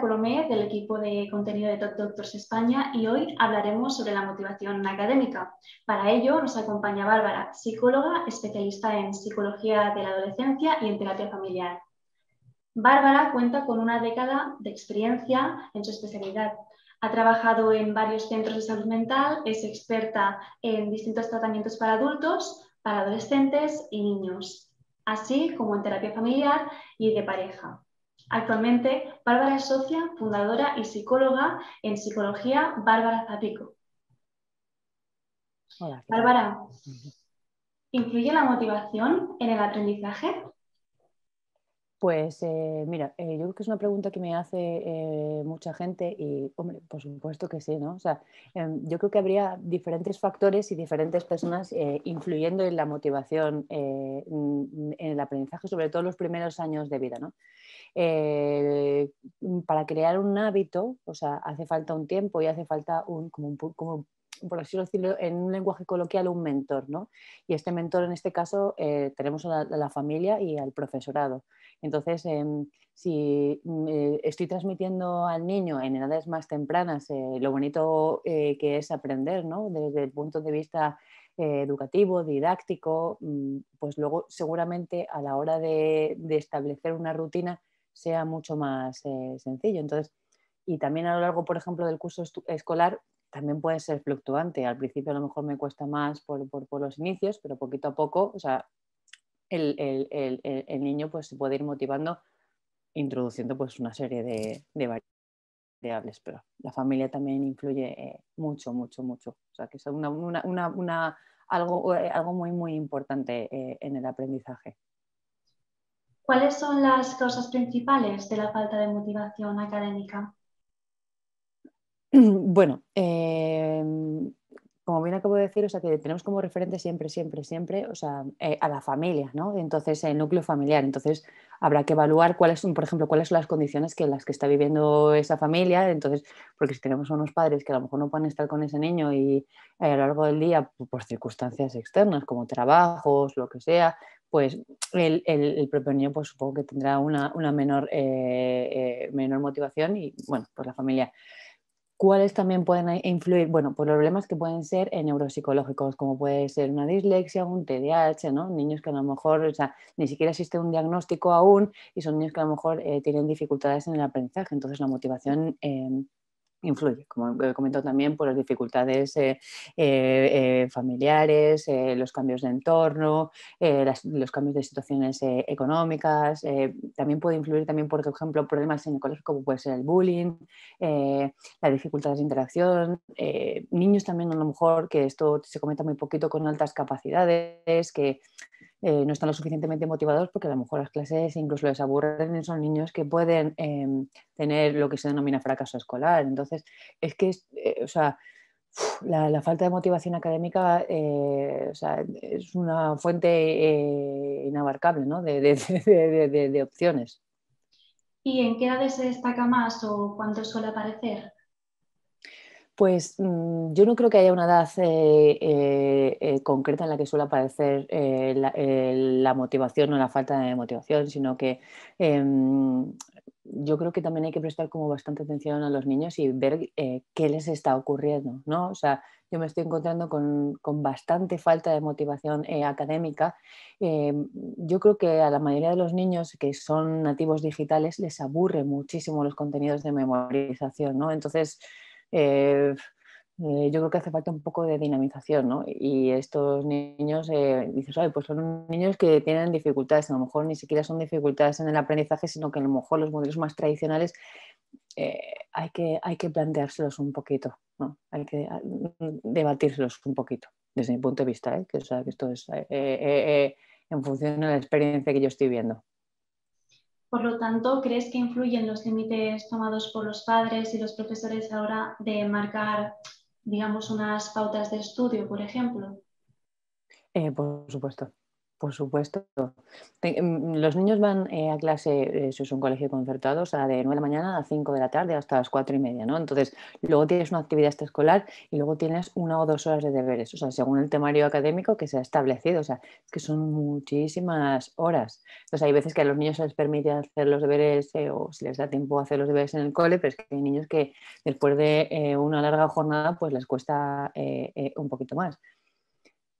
Colomé del equipo de contenido de Top Doctors España y hoy hablaremos sobre la motivación académica. Para ello nos acompaña Bárbara, psicóloga, especialista en psicología de la adolescencia y en terapia familiar. Bárbara cuenta con una década de experiencia en su especialidad. Ha trabajado en varios centros de salud mental, es experta en distintos tratamientos para adultos, para adolescentes y niños, así como en terapia familiar y de pareja. Actualmente, Bárbara es socia, fundadora y psicóloga en psicología Bárbara Zapico. Hola, Bárbara, ¿influye la motivación en el aprendizaje? Pues eh, mira, eh, yo creo que es una pregunta que me hace eh, mucha gente y, hombre, por supuesto que sí, ¿no? O sea, em, yo creo que habría diferentes factores y diferentes personas influyendo en la motivación, en el aprendizaje, sobre todo en los primeros años de vida, ¿no? Eh, mm, para crear un hábito, o sea, hace falta un tiempo y hace falta un, por así decirlo, en un lenguaje coloquial, un mentor, ¿no? Y este mentor, en este caso, eh, tenemos a la, familia y al profesorado. Entonces, em, si mm, eh, estoy transmitiendo al niño en edades más tempranas lo bonito que es aprender, ¿no? Desde el punto de vista educativo, didáctico, mm, pues luego seguramente a la hora de establecer una rutina sea mucho más eh, sencillo. Entonces, y también a lo largo, por ejemplo, del curso escolar, también puede ser fluctuante. Al principio a lo mejor me cuesta más por, los inicios, pero poquito a poco, o sea, el, niño pues, se puede ir motivando introduciendo pues, una serie de, de variables, pero la familia también influye eh, mucho, mucho, mucho. O sea, que es algo, eh, algo muy, muy importante en el aprendizaje. ¿Cuáles son las causas principales de la falta de motivación académica? Bueno, em, como bien acabo de decir, o sea, que tenemos como referente siempre, siempre, siempre, o sea, eh, a la familia, ¿no? Entonces, el núcleo familiar. Entonces, habrá que evaluar cuáles son, por ejemplo, cuáles son las condiciones que las que está viviendo esa familia. Entonces, porque si tenemos unos padres que a lo mejor no pueden estar con ese niño y eh, a lo largo del día, pues, por circunstancias externas, como trabajos, lo que sea, pues el, propio niño pues supongo que tendrá una, menor, eh, eh, menor motivación y bueno, pues la familia. ¿Cuáles también pueden influir? Bueno, pues los problemas que pueden ser neuropsicológicos, como puede ser una dislexia, un TDAH, ¿no? Niños que a lo mejor, o sea, ni siquiera existe un diagnóstico aún y son niños que a lo mejor eh, tienen dificultades en el aprendizaje, entonces la motivación em, influye, como he comentado también, por las dificultades eh, eh, eh, familiares, los cambios de entorno, los cambios de situaciones económicas, también puede influir también, por ejemplo, problemas en el como puede ser el bullying, las dificultades de interacción, niños también a lo mejor, que esto se comenta muy poquito con altas capacidades, que eh, no están lo suficientemente motivados porque a lo mejor las clases incluso les aburren y son niños que pueden em, tener lo que se denomina fracaso escolar. Entonces, es que, eh, o sea, la, falta de motivación académica eh, es una fuente inabarcable ¿no? de, de, opciones. ¿Y en qué edades se destaca más o cuánto suele aparecer? Pues mm, yo no creo que haya una edad eh, eh, eh, concreta en la que suele aparecer la, motivación o la falta de motivación, sino que em, yo creo que también hay que prestar como bastante atención a los niños y ver qué les está ocurriendo, ¿no? O sea, yo me estoy encontrando con, bastante falta de motivación académica. yo creo que a la mayoría de los niños que son nativos digitales les aburre muchísimo los contenidos de memorización, ¿no? Entonces, eh, eh, yo creo que hace falta un poco de dinamización, ¿no? Y estos niños, eh, dices, pues son niños que tienen dificultades, a lo mejor ni siquiera son dificultades en el aprendizaje, sino que a lo mejor los modelos más tradicionales eh, hay, que, hay que planteárselos un poquito, ¿no? Hay que ah, debatírselos un poquito, desde mi punto de vista, que esto es en función de la experiencia que yo estoy viendo. Por lo tanto, ¿crees que influyen los límites tomados por los padres y los profesores ahora de marcar, digamos, unas pautas de estudio, por ejemplo? Eh, por supuesto. Por supuesto. Mm, los niños van eh, a clase, eh, si es un colegio concertado, o sea, de 9 de la mañana a 5 de la tarde hasta las 4 y media, ¿no? Entonces, luego tienes una actividad extraescolar y luego tienes una o dos horas de deberes, o sea, según el temario académico que se ha establecido, o sea, es que son muchísimas horas. hay veces que a los niños se les permite hacer los deberes eh, o si les da tiempo a hacer los deberes en el cole, pero es que hay niños que después de una larga jornada, pues les cuesta un poquito más.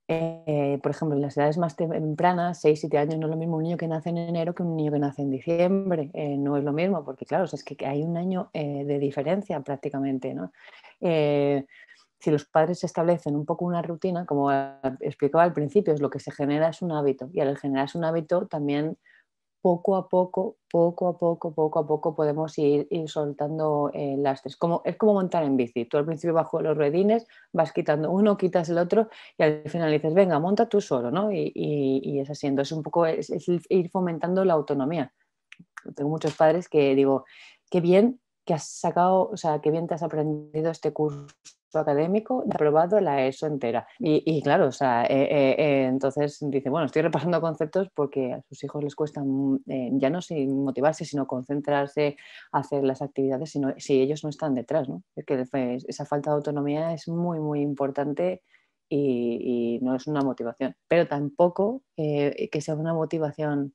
Eh, por ejemplo, en las edades más tempranas, 6, 7 años, no es lo mismo un niño que nace en enero que un niño que nace en diciembre. Eh, no es lo mismo, porque claro, es que hay un año eh, de diferencia prácticamente. ¿no? si los padres establecen un poco una rutina, como explicaba al principio, es lo que se genera es un hábito. Y al generar un hábito también poco a poco, poco a poco, poco a poco podemos ir, soltando eh, lastres. Como, es como montar en bici. Tú al principio bajo los ruedines vas quitando uno, quitas el otro y al final dices, venga, monta tú solo, ¿no? Y, es así. Entonces, un poco es, es ir fomentando la autonomía. Tengo muchos padres que digo, qué bien que has sacado, o sea, qué bien te has aprendido este curso académico ha aprobado la ESO entera. Y, claro, o sea, eh, eh, eh, entonces dice, bueno, estoy repasando conceptos porque a sus hijos les cuesta mm, ya no sin motivarse, sino concentrarse, hacer las actividades, si ellos no están detrás, Es que pues, esa falta de autonomía es muy, muy importante. y no es una motivación, pero tampoco que sea una motivación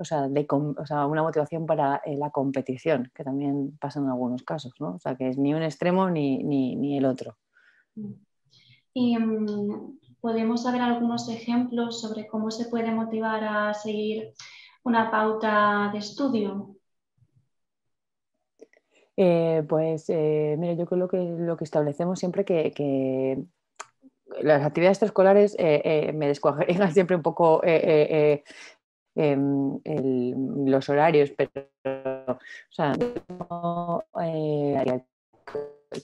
o sea, una motivación para eh, la competición, que también pasa en algunos casos, ¿no? O sea, que es ni un extremo ni, el otro. Mm. Y, mm, ¿Podemos saber algunos ejemplos sobre cómo se puede motivar a seguir una pauta de estudio? Eh, pues, eh, mira, yo creo que lo que establecemos siempre que, que las actividades extraescolares me descuajerían siempre un poco eh, el, los horarios, pero o sea, no, eh,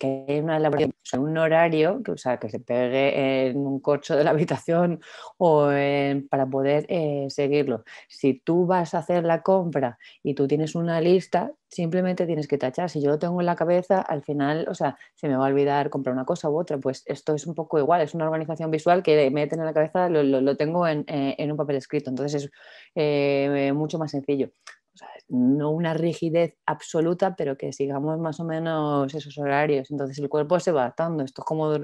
que hay una elaboración, un horario que, o que se pegue en un corcho de la habitación o en, para poder eh, seguirlo. Si tú vas a hacer la compra y tú tienes una lista, simplemente tienes que tachar. Si yo lo tengo en la cabeza, al final, o sea, se me va a olvidar comprar una cosa u otra. Pues esto es un poco igual, es una organización visual que me meten en la cabeza, lo, tengo eh, en, un papel escrito. Entonces es eh, mucho más sencillo o sea, no una rigidez absoluta, pero que sigamos más o menos esos horarios. Entonces el cuerpo se va adaptando. Esto es como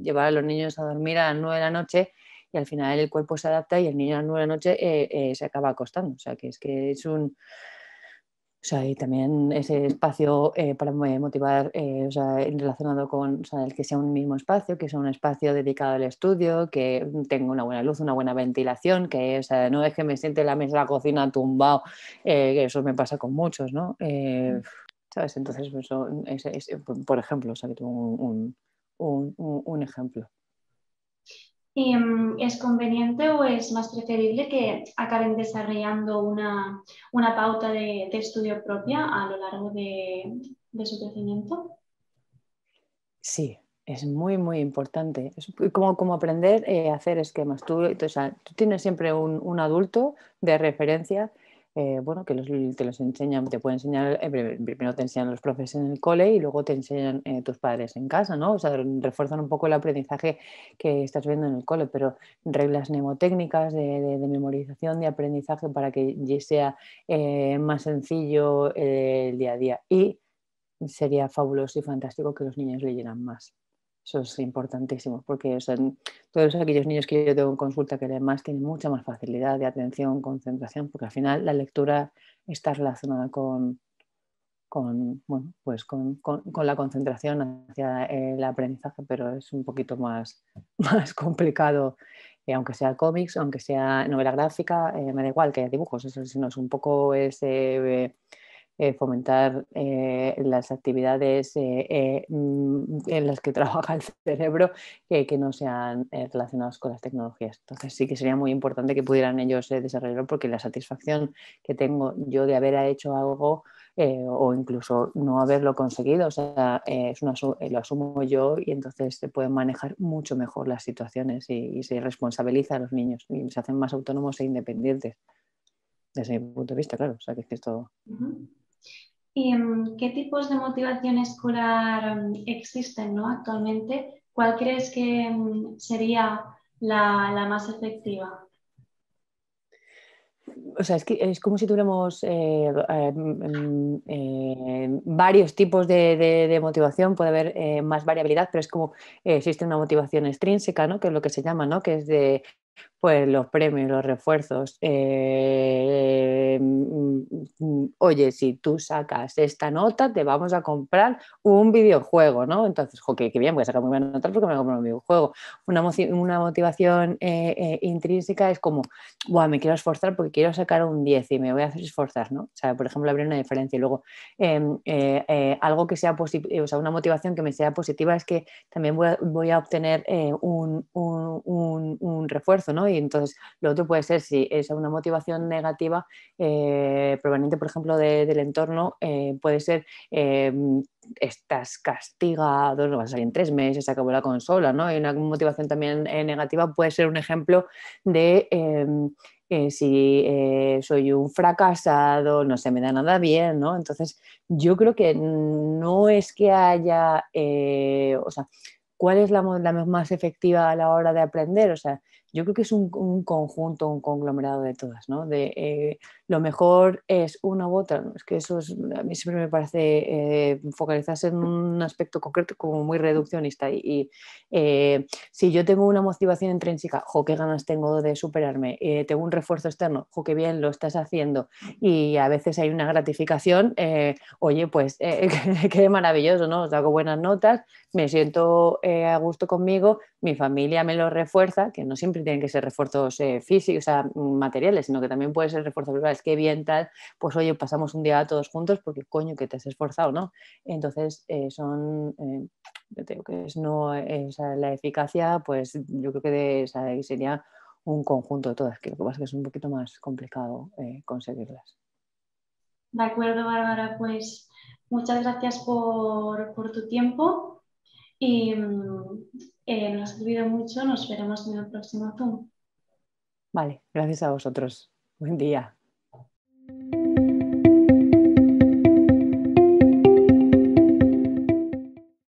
llevar a los niños a dormir a las 9 de la noche y al final el cuerpo se adapta y el niño a las 9 de la noche eh, eh, se acaba acostando. O sea, que es que es un sea, y también ese espacio eh, para motivar, eh, relacionado con el que sea un mismo espacio, que sea un espacio dedicado al estudio, que tenga una buena luz, una buena ventilación, que no es que me siente la mesa de la cocina tumbado, eh, que eso me pasa con muchos, ¿no? Mm. Entonces, pues, por ejemplo, o tengo un ejemplo. Em, ¿Es conveniente o es más preferible que acaben desarrollando una, pauta de, estudio propia a lo largo de, su crecimiento? Sí, es muy, muy importante. Es como, aprender a eh, hacer esquemas. Tú, tienes siempre un, adulto de referencia eh, bueno, que los, te los enseñan, te pueden enseñar, eh, primero te enseñan los profes en el cole y luego te enseñan eh, tus padres en casa, ¿no? O sea, refuerzan un poco el aprendizaje que estás viendo en el cole, pero reglas mnemotécnicas de, memorización, de aprendizaje para que sea más sencillo el día a día. Y sería fabuloso y fantástico que los niños leyeran más. Eso es importantísimo, porque o todos aquellos niños que yo tengo en consulta que además tienen mucha más facilidad de atención, concentración, porque al final la lectura está relacionada con, pues con, la concentración hacia el aprendizaje, pero es un poquito más, más complicado, eh, aunque sea cómics, aunque sea novela gráfica, eh, me da igual que haya dibujos, eso no es un poco ese... Eh, eh, fomentar eh, las actividades eh, mm, en las que trabaja el cerebro que no sean relacionadas con las tecnologías. Entonces sí que sería muy importante que pudieran ellos desarrollarlo porque la satisfacción que tengo yo de haber hecho algo o incluso no haberlo conseguido, o sea, es lo asumo yo y entonces se pueden manejar mucho mejor las situaciones y, se responsabiliza a los niños y se hacen más autónomos e independientes. Desde mi punto de vista, claro, o sea que es que esto... ¿Y mm, qué tipos de motivación escolar mm, existen actualmente? ¿Cuál crees que mm, sería la, más efectiva? O sea, es, como si tuviéramos eh, eh, eh, varios tipos de, motivación, puede haber más variabilidad, pero es como existe una motivación extrínseca, ¿no? que es lo que se llama, ¿no? que es de pues los premios, los refuerzos. Eh, mm, oye, si tú sacas esta nota, te vamos a comprar un videojuego, ¿no? Entonces, jo, qué, bien, voy a sacar muy buena nota porque me voy a un videojuego. Una, motivación eh, eh, intrínseca es como, Buah, me quiero esforzar porque quiero sacar un 10 y me voy a hacer esforzar, ¿no? O sea, por ejemplo, habría una diferencia. Y luego, em, algo que sea positivo, o sea, una motivación que me sea positiva es que también voy a, obtener un refuerzo y entonces lo otro puede ser si es una motivación negativa eh, proveniente, por ejemplo, del entorno, eh, puede ser eh, estás castigado, no vas a salir en tres meses, se acabó la consola, Y una motivación también negativa puede ser un ejemplo de em, si soy un fracasado, no se me da nada bien, Entonces, yo creo que no es que haya, o sea, ¿cuál es la, la más efectiva a la hora de aprender? O sea, yo creo que es un, conjunto, un conglomerado de todas, ¿no? De eh, lo mejor es una u otra, es que eso a mí siempre me parece eh, focalizarse en un aspecto concreto como muy reduccionista y, eh, si yo tengo una motivación intrínseca, jo, qué ganas tengo de superarme, tengo un refuerzo externo, jo, qué bien lo estás haciendo y a veces hay una gratificación, oye, pues qué maravilloso, ¿no? Os hago buenas notas, me siento a gusto conmigo, mi familia me lo refuerza, que no siempre tienen que ser refuerzos eh, físicos, o sea, mm, materiales, sino que también puede ser refuerzos Es que bien, tal, pues oye, pasamos un día todos juntos porque coño que te has esforzado, ¿no? Entonces, eh, son, eh, yo creo que es no, o la eficacia, pues yo creo que de, sería un conjunto de todas, que lo que pasa es que es un poquito más complicado conseguirlas. De acuerdo, Bárbara, pues muchas gracias por, por tu tiempo. Y mm, eh, nos ha servido mucho. Nos veremos en el próximo Zoom. Vale, gracias a vosotros. Buen día.